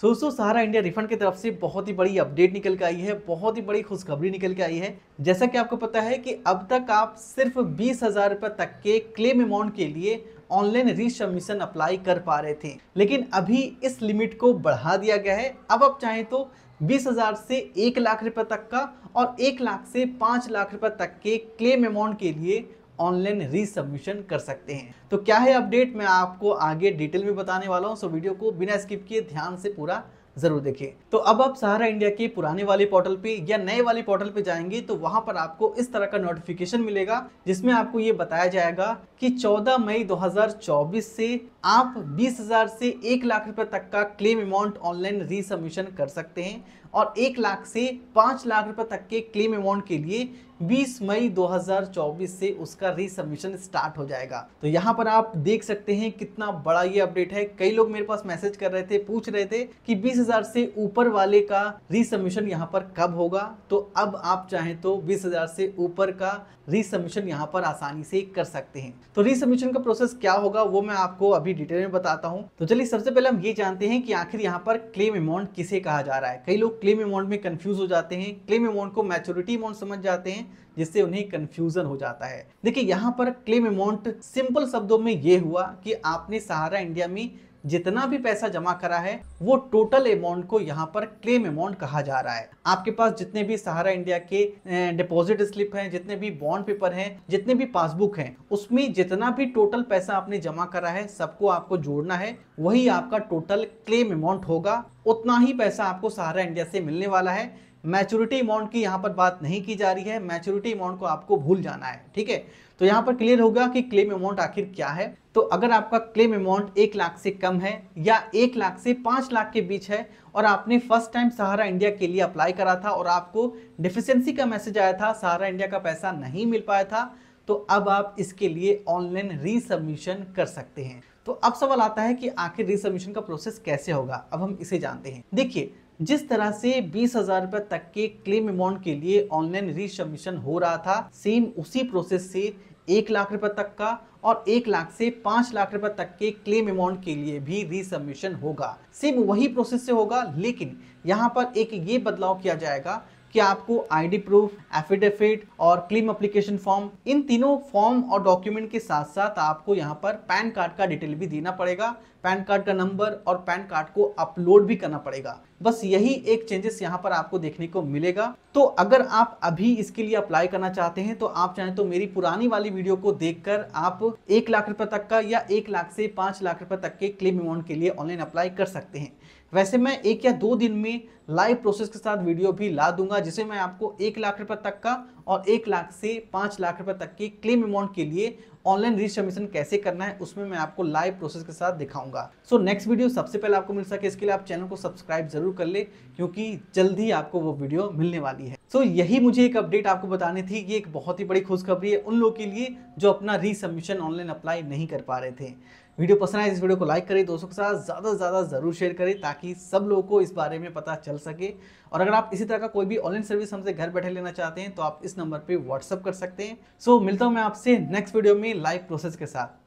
सो दोस्तों सारा India refund की तरफ से बहुत ही बड़ी अपडेट निकल के आई है बहुत ही बड़ी खुशखबरी निकल के आई है जैसा कि आपको पता है कि अब तक आप सिर्फ बीस हज़ार रुपए तक के क्लेम अमाउंट के लिए ऑनलाइन रिसबमिशन अप्लाई कर पा रहे थे लेकिन अभी इस लिमिट को बढ़ा दिया गया है अब आप चाहें तो बीस हज़ार से एक लाख रुपए तक का और एक लाख से पांच लाख रुपए तक के क्लेम अमाउंट के लिए ऑनलाइन रिसबमिशन कर सकते हैं तो क्या है अपडेट मैं आपको आगे डिटेल में बताने वाला हूँ सो वीडियो को बिना स्किप किए ध्यान से पूरा जरूर देखें तो अब आप सहारा इंडिया के पुराने वाले पोर्टल पे या नए वाले पोर्टल पे जाएंगे तो वहां पर आपको इस तरह का नोटिफिकेशन मिलेगा जिसमें आपको ये बताया जाएगा कि 14 मई 2024 से आप 20,000 से 1 लाख रुपए तक का क्लेम अमाउंट ऑनलाइन रिसबमिशन कर सकते हैं और एक लाख से पाँच लाख रुपए तक के क्लेम अमाउंट के लिए 20 मई 2024 से उसका रिसबमिशन स्टार्ट हो जाएगा तो यहाँ पर आप देख सकते हैं कितना बड़ा ये अपडेट है कई लोग मेरे पास मैसेज कर रहे थे पूछ रहे थे कि 20,000 से ऊपर वाले का रिसबमिशन यहाँ पर कब होगा तो अब आप चाहें तो 20,000 से ऊपर का रिसबमिशन यहाँ पर आसानी से कर सकते हैं तो रिसबमिशन का प्रोसेस क्या होगा वो मैं आपको अभी डिटेल में बताता हूँ तो चलिए सबसे पहले हम ये जानते हैं कि आखिर यहाँ पर क्लेम अमाउंट किसे कहा जा रहा है कई लोग क्लेम अमाउंट में कंफ्यूज हो जाते हैं क्लेम अमाउंट को मैच्योरिटी अमाउंट समझ जाते हैं जिससे उन्हें कंफ्यूजन हो जाता है देखिए यहाँ पर क्लेम अमाउंट सिंपल शब्दों में ये हुआ कि आपने सहारा इंडिया में जितना भी पैसा जमा करा है वो टोटल अमाउंट को यहाँ पर क्लेम अमाउंट कहा जा रहा है आपके पास जितने भी सहारा इंडिया के डिपॉजिट स्लिप हैं जितने भी बॉन्ड पेपर हैं जितने भी पासबुक हैं उसमें जितना भी टोटल पैसा आपने जमा करा है सबको आपको जोड़ना है वही आपका टोटल क्लेम अमाउंट होगा उतना ही पैसा आपको सहारा इंडिया से मिलने वाला है मैच्योरिटी अमाउंट की यहाँ पर बात नहीं की जा रही है मैच्योरिटी अमाउंट को आपको भूल जाना है ठीक है तो यहाँ पर क्लियर हो गया कि क्लेम अमाउंट आखिर क्या है तो अगर आपका क्लेम अमाउंट एक लाख से कम है या एक लाख से पाँच लाख के बीच है और आपने फर्स्ट टाइम सहारा इंडिया के लिए अप्लाई करा था और आपको डिफिशेंसी का मैसेज आया था सहारा इंडिया का पैसा नहीं मिल पाया था तो अब आप इसके लिए ऑनलाइन रिसबमिशन कर सकते हैं तो अब सवाल आता है कि आखिर रिसबमिशन का प्रोसेस कैसे होगा अब हम इसे जानते हैं देखिए जिस तरह से बीस हजार रुपए तक के क्लेम अमाउंट के लिए ऑनलाइन रिसबमिशन हो रहा था सेम उसी प्रोसेस से एक लाख रुपए तक का और एक लाख से पांच लाख रुपए तक के क्लेम अमाउंट के लिए भी रिसबमिशन होगा सेम वही प्रोसेस से होगा लेकिन यहाँ पर एक ये बदलाव किया जाएगा कि आपको आईडी प्रूफ एफिडेविट और क्लेम अप्लीकेशन फॉर्म इन तीनों फॉर्म और डॉक्यूमेंट के साथ साथ आपको यहाँ पर पैन कार्ड का डिटेल भी देना पड़ेगा पैन कार्ड का नंबर और पैन कार्ड को अपलोड भी करना पड़ेगा बस यही एक चेंजेस यहाँ पर आपको देखने को मिलेगा तो अगर आप अभी इसके लिए अप्लाई करना चाहते हैं तो आप चाहें तो मेरी पुरानी वाली वीडियो को देखकर आप एक लाख रुपए तक का या एक लाख से पांच लाख रुपए तक के क्लेम अमाउंट के लिए ऑनलाइन अप्लाई कर सकते हैं वैसे मैं एक या दो दिन में लाइव प्रोसेस के साथ वीडियो भी ला दूंगा जिसे मैं आपको एक लाख रुपए तक का और एक लाख से पाँच लाख रुपए तक की क्लेम अमाउंट के लिए ऑनलाइन रिसबमिशन कैसे करना है उसमें मैं आपको लाइव प्रोसेस के साथ दिखाऊंगा सो नेक्स्ट वीडियो सबसे पहले आपको मिल सके इसके लिए आप चैनल को सब्सक्राइब जरूर कर ले क्योंकि जल्द ही आपको वो वीडियो मिलने वाली है सो so, यही मुझे एक अपडेट आपको बतानी थी ये एक बहुत ही बड़ी खुशखबरी है उन लोगों के लिए जो अपना रिसबमिशन ऑनलाइन अप्लाई नहीं कर पा रहे थे वीडियो पसंद आए तो इस वीडियो को लाइक करें दोस्तों के साथ ज़्यादा से ज़्यादा ज़रूर शेयर करें ताकि सब लोगों को इस बारे में पता चल सके और अगर आप इसी तरह का कोई भी ऑनलाइन सर्विस हमसे घर बैठे लेना चाहते हैं तो आप इस नंबर पर व्हाट्सअप कर सकते हैं सो मिलता हूँ मैं आपसे नेक्स्ट वीडियो में लाइव प्रोसेस के साथ